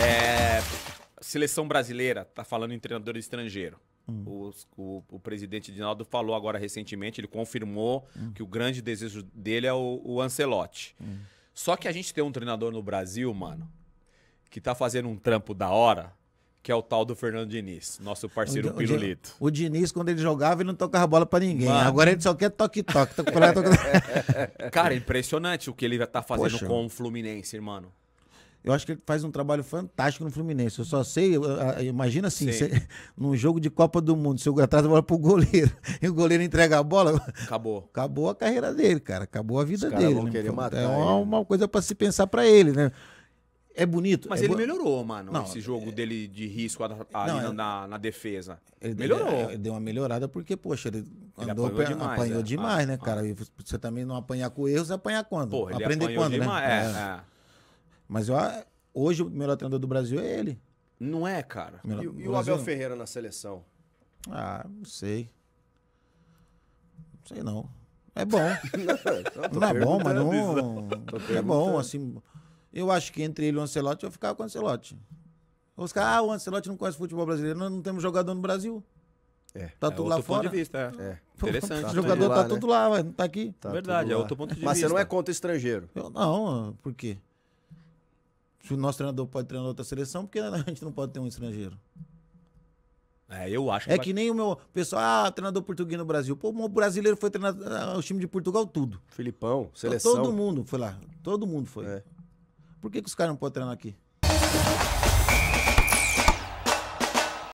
É, seleção brasileira, tá falando em treinador estrangeiro. Hum. O, o, o, presidente Dinaldo falou agora recentemente, ele confirmou hum. que o grande desejo dele é o, o Ancelotti. Hum. Só que a gente tem um treinador no Brasil, mano, que tá fazendo um trampo da hora, que é o tal do Fernando Diniz, nosso parceiro o, pirulito. O, o Diniz, quando ele jogava, ele não tocava bola para ninguém. Mano. Agora ele só quer toque-toque. Cara, é impressionante o que ele tá fazendo Poxa. com o Fluminense, irmão. Eu acho que ele faz um trabalho fantástico no Fluminense. Eu só sei, eu, eu, imagina assim, você, num jogo de Copa do Mundo, se eu atrás da bola pro goleiro e o goleiro entrega a bola. Acabou. Acabou a carreira dele, cara. Acabou a vida dele. Vão né? querer matar é uma, né? uma coisa para se pensar para ele, né? É bonito. Mas é ele bo... melhorou, mano, não, esse jogo é... dele de risco ali é- não, na, na, defesa. Ele melhorou. É, deu, uma melhorada porque, poxa, ele, ele andou, apanhou, demais, apanhou né? demais, né, ah, cara? Ah. E você também não apanhar com erros, apanhar quando? Porra, Aprender quando, né? demais, né? é. é. é. Mas eu, ah, hoje o melhor treinador do Brasil é ele. Não é, cara? Melhor, e, e o Abel Ferreira na seleção? Ah, não sei. Não sei não. É bom. não, não é bom, mas não. É bom, assim. Eu acho que entre ele e o Ancelotti, eu ficava com o Ancelotti. Os caras, ah, o Ancelotti não conhece futebol brasileiro. Nós não temos jogador no Brasil. É. Tá é tudo lá fora. Vista, é. é. Interessante. O jogador tá, tudo tá lá, né? tudo lá, não tá aqui. Tá Verdade, é outro ponto de mas vista. Mas você não é contra estrangeiro? Eu, não, por quê? Se o nosso treinador pode treinar outra seleção, porque né, a gente não pode ter um estrangeiro. É, eu acho que. É que nem o meu. Pessoal, ah, treinador português no Brasil. Pô, o brasileiro foi treinar ah, o time de Portugal, tudo. Filipão, seleção. Todo mundo foi lá. Todo mundo foi. É. Por que, que os caras não podem treinar aqui?